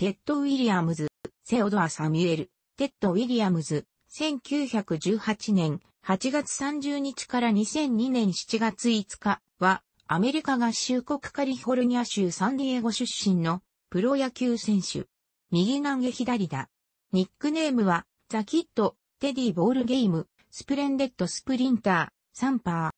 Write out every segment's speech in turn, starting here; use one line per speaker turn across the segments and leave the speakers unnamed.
テッド・ウィリアムズ、セオドア・サミュエル、テッド・ウィリアムズ、1918年8月30日から2002年7月5日は、アメリカ合衆国カリフォルニア州サンディエゴ出身のプロ野球選手。右投げ左だ。ニックネームは、ザ・キッド、テディ・ボールゲーム、スプレンデッド・スプリンター、サンパ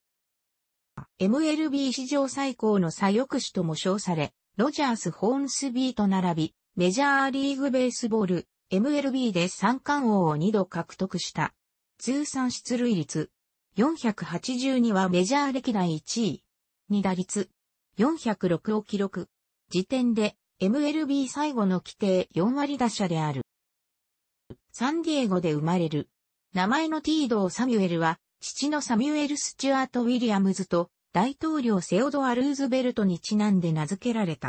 ー。MLB 史上最高の左翼手とも称され、ロジャース・ホーンスビーと並び、メジャーリーグベースボール、MLB で三冠王を2度獲得した。通算出塁率、482はメジャー歴代1位。2打率、406を記録。時点で、MLB 最後の規定4割打者である。サンディエゴで生まれる。名前のティードー・サミュエルは、父のサミュエル・スチュアート・ウィリアムズと、大統領セオドア・ルーズベルトにちなんで名付けられた。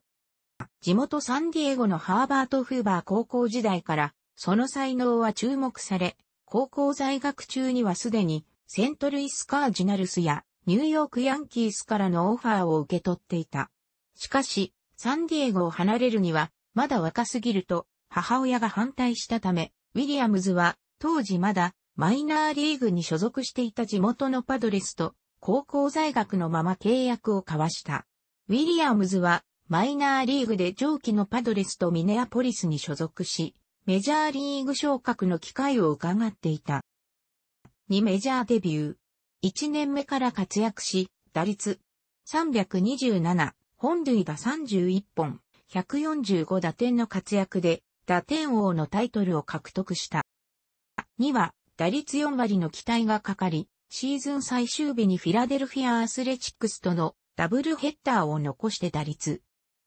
地元サンディエゴのハーバート・フーバー高校時代から、その才能は注目され、高校在学中にはすでに、セントルイス・カージナルスや、ニューヨーク・ヤンキースからのオファーを受け取っていた。しかし、サンディエゴを離れるには、まだ若すぎると、母親が反対したため、ウィリアムズは、当時まだ、マイナーリーグに所属していた地元のパドレスと、高校在学のまま契約を交わした。ウィリアムズは、マイナーリーグで上記のパドレスとミネアポリスに所属し、メジャーリーグ昇格の機会を伺っていた。2メジャーデビュー。1年目から活躍し、打率327、本塁打31本、145打点の活躍で、打点王のタイトルを獲得した。2は、打率4割の期待がかかり、シーズン最終日にフィラデルフィアアスレチックスとのダブルヘッダーを残して打率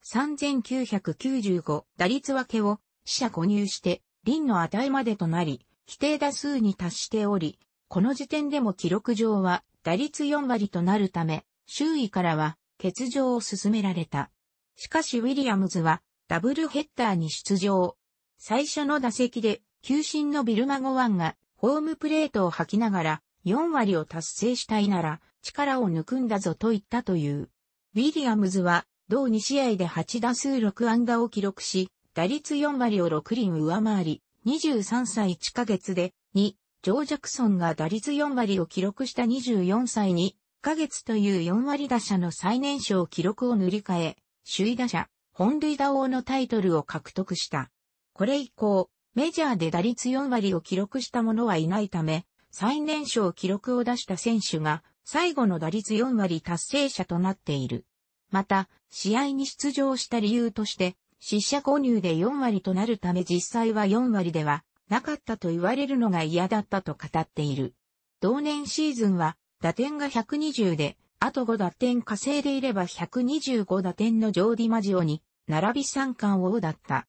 3995打率分けを死者誤入して輪の値までとなり、規定打数に達しており、この時点でも記録上は打率4割となるため、周囲からは欠場を進められた。しかしウィリアムズはダブルヘッダーに出場。最初の打席で、球審のビルマゴワンがホームプレートを吐きながら4割を達成したいなら力を抜くんだぞと言ったという。ウィリアムズは同2試合で8打数6安打を記録し、打率4割を6輪上回り、23歳1ヶ月で、2、ジョー・ジャクソンが打率4割を記録した24歳2ヶ月という4割打者の最年少記録を塗り替え、首位打者、本塁打王のタイトルを獲得した。これ以降、メジャーで打率4割を記録した者はいないため、最年少記録を出した選手が最後の打率4割達成者となっている。また、試合に出場した理由として、失者購入で4割となるため実際は4割ではなかったと言われるのが嫌だったと語っている。同年シーズンは打点が120で、あと5打点稼いでいれば125打点のジョーディマジオに並び三冠王だった。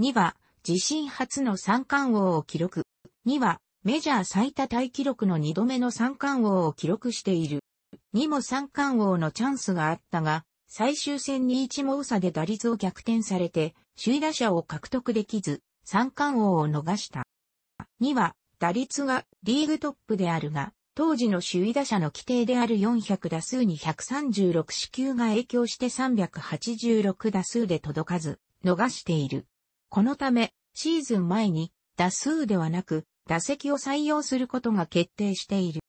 2は自身初の三冠王を記録。2はメジャー最多タイ記録の2度目の三冠王を記録している。にも三冠王のチャンスがあったが、最終戦に1毛差で打率を逆転されて、首位打者を獲得できず、三冠王を逃した。2は、打率がリーグトップであるが、当時の首位打者の規定である400打数に136支球が影響して386打数で届かず、逃している。このため、シーズン前に打数ではなく、打席を採用することが決定している。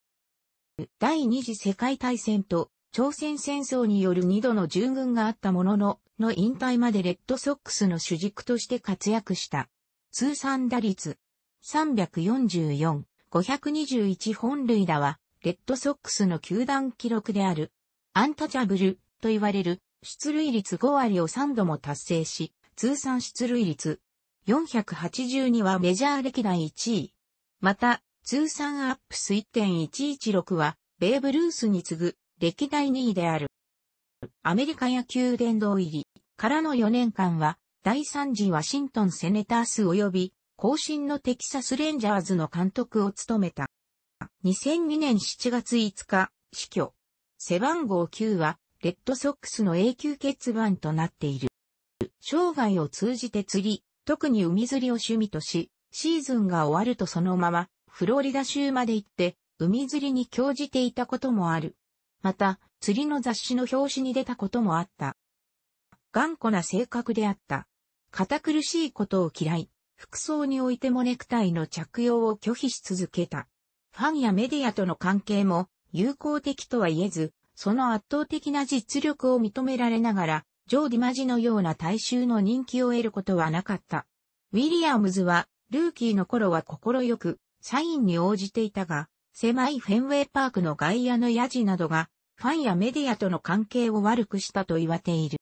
第二次世界大戦と朝鮮戦争による二度の従軍があったものの、の引退までレッドソックスの主軸として活躍した。通算打率344、521本塁打は、レッドソックスの球団記録である。アンタチャブルと言われる出塁率5割を3度も達成し、通算出塁率482はメジャー歴代1位。また、通算アップス1.116は、ベーブ・ルースに次ぐ、歴代2位である。アメリカ野球殿堂入りからの4年間は、第3次ワシントンセネタース及び、後進のテキサスレンジャーズの監督を務めた。2002年7月5日、死去。背番号9は、レッドソックスの永久欠番となっている。生涯を通じて釣り、特に海釣りを趣味とし、シーズンが終わるとそのままフロリダ州まで行って、海釣りに興じていたこともある。また、釣りの雑誌の表紙に出たこともあった。頑固な性格であった。堅苦しいことを嫌い、服装においてもネクタイの着用を拒否し続けた。ファンやメディアとの関係も友好的とは言えず、その圧倒的な実力を認められながら、ジョー・ディマジのような大衆の人気を得ることはなかった。ウィリアムズは、ルーキーの頃は快く、サインに応じていたが、狭いフェンウェイパークの外野のヤジなどが、ファンやメディアとの関係を悪くしたと言われている。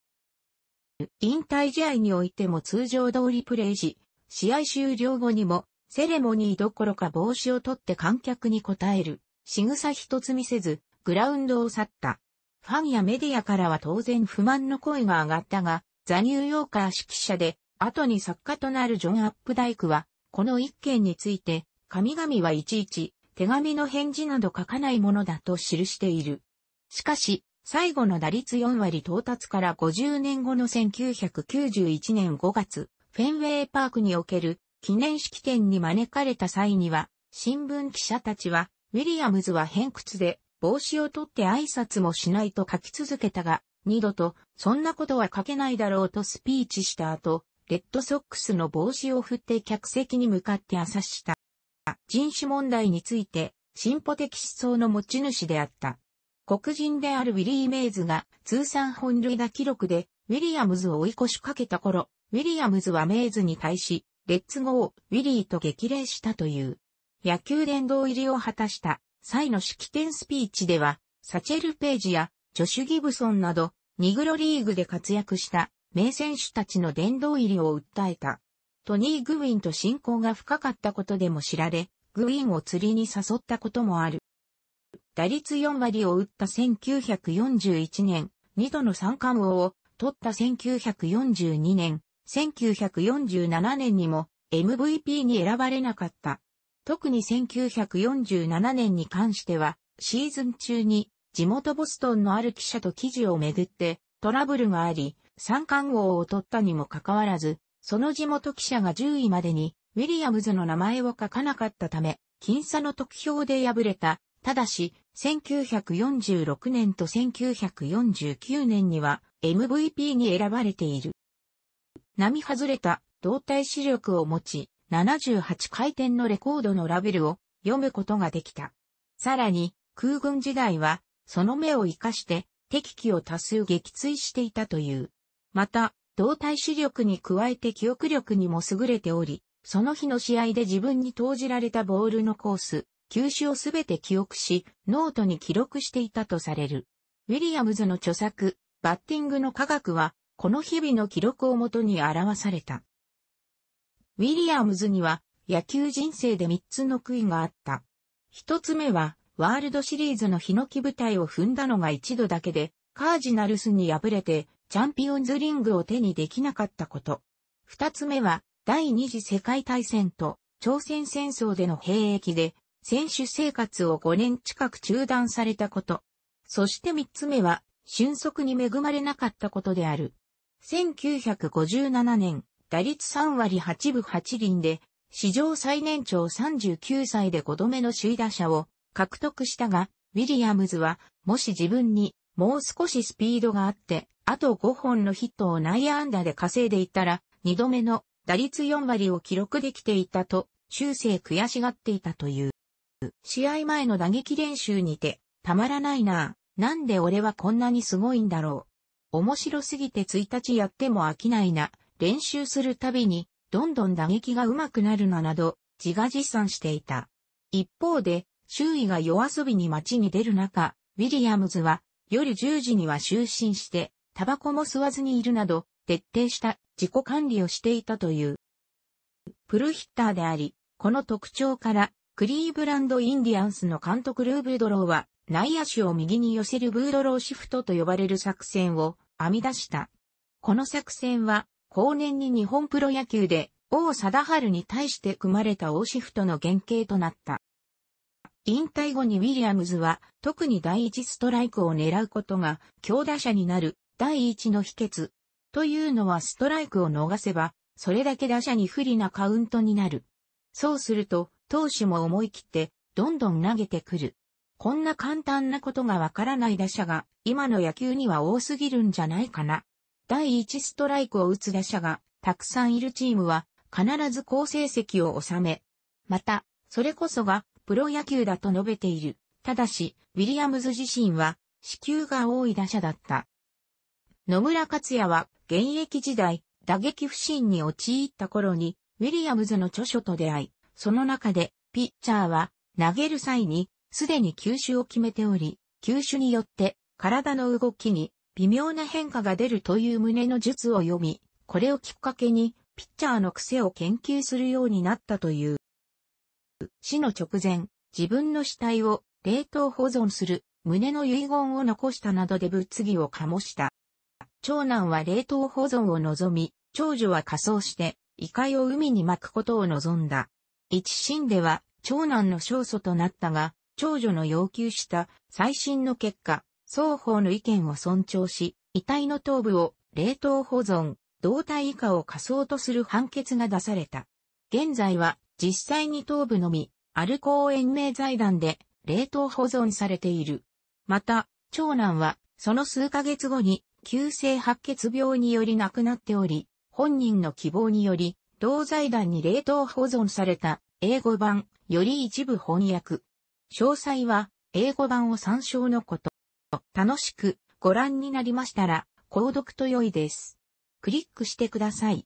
引退試合においても通常通りプレーし、試合終了後にも、セレモニーどころか帽子を取って観客に応える、仕草一つ見せず、グラウンドを去った。ファンやメディアからは当然不満の声が上がったが、ザ・ニューヨーカー指揮者で、後に作家となるジョン・アップダイクは、この一件について、神々はいちいち手紙の返事など書かないものだと記している。しかし、最後の打率4割到達から50年後の1991年5月、フェンウェイパークにおける記念式典に招かれた際には、新聞記者たちは、ウィリアムズは偏屈で、帽子を取って挨拶もしないと書き続けたが、二度と、そんなことは書けないだろうとスピーチした後、レッドソックスの帽子を振って客席に向かって朝した。人種問題について進歩的思想の持ち主であった。黒人であるウィリー・メイズが通算本塁打記録でウィリアムズを追い越しかけた頃、ウィリアムズはメイズに対し、レッツゴー、ウィリーと激励したという。野球殿堂入りを果たした際の式典スピーチでは、サチェル・ページやジョシュ・ギブソンなど、ニグロリーグで活躍した名選手たちの殿堂入りを訴えた。トニー・グウィンと親交が深かったことでも知られ、グウィンを釣りに誘ったこともある。打率4割を打った1941年、2度の三冠王を取った1942年、1947年にも MVP に選ばれなかった。特に1947年に関しては、シーズン中に地元ボストンのある記者と記事をめぐってトラブルがあり、三冠王を取ったにもかかわらず、その地元記者が10位までに、ウィリアムズの名前を書かなかったため、僅差の得票で敗れた。ただし、1946年と1949年には MVP に選ばれている。並外れた動体視力を持ち、78回転のレコードのラベルを読むことができた。さらに、空軍時代は、その目を活かして、敵機を多数撃墜していたという。また、動体視力に加えて記憶力にも優れており、その日の試合で自分に投じられたボールのコース、球種をすべて記憶し、ノートに記録していたとされる。ウィリアムズの著作、バッティングの科学は、この日々の記録をもとに表された。ウィリアムズには、野球人生で3つの悔いがあった。1つ目は、ワールドシリーズのヒノキ舞台を踏んだのが一度だけで、カージナルスに敗れて、チャンピオンズリングを手にできなかったこと。二つ目は、第二次世界大戦と朝鮮戦争での兵役で、選手生活を5年近く中断されたこと。そして三つ目は、俊足に恵まれなかったことである。1957年、打率3割8分8厘で、史上最年長39歳で5度目の首位打者を獲得したが、ウィリアムズは、もし自分にもう少しスピードがあって、あと5本のヒットを内野安打で稼いでいたら、2度目の打率4割を記録できていたと、修正悔しがっていたという。試合前の打撃練習にて、たまらないなぁ。なんで俺はこんなにすごいんだろう。面白すぎて1日やっても飽きないな。練習するたびに、どんどん打撃が上手くなるななど、自画自賛していた。一方で、周囲が夜遊びに街に出る中、ウィリアムズは夜10時には就寝して、タバコも吸わずにいるなど、徹底した自己管理をしていたという。プルヒッターであり、この特徴から、クリーブランド・インディアンスの監督ルーブードローは、内野手を右に寄せるブードローシフトと呼ばれる作戦を編み出した。この作戦は、後年に日本プロ野球で王貞治に対して組まれた王シフトの原型となった。引退後にウィリアムズは特に第一ストライクを狙うことが強打者になる第一の秘訣。というのはストライクを逃せば、それだけ打者に不利なカウントになる。そうすると、投手も思い切って、どんどん投げてくる。こんな簡単なことがわからない打者が、今の野球には多すぎるんじゃないかな。第一ストライクを打つ打者が、たくさんいるチームは、必ず好成績を収め。また、それこそが、プロ野球だと述べている。ただし、ウィリアムズ自身は、死球が多い打者だった。野村克也は、現役時代、打撃不振に陥った頃に、ウィリアムズの著書と出会い、その中で、ピッチャーは、投げる際に、すでに球種を決めており、球種によって、体の動きに、微妙な変化が出るという旨の術を読み、これをきっかけに、ピッチャーの癖を研究するようになったという。死の直前、自分の死体を冷凍保存する、胸の遺言を残したなどで物議を醸した。長男は冷凍保存を望み、長女は仮装して、異界を海に巻くことを望んだ。一審では、長男の勝訴となったが、長女の要求した最新の結果、双方の意見を尊重し、遺体の頭部を冷凍保存、胴体以下を仮装とする判決が出された。現在は実際に頭部のみ、アルコー延命財団で冷凍保存されている。また、長男は、その数ヶ月後に、急性白血病により亡くなっており、本人の希望により、同財団に冷凍保存された、英語版、より一部翻訳。詳細は、英語版を参照のこと。楽しくご覧になりましたら、購読と良いです。クリックしてください。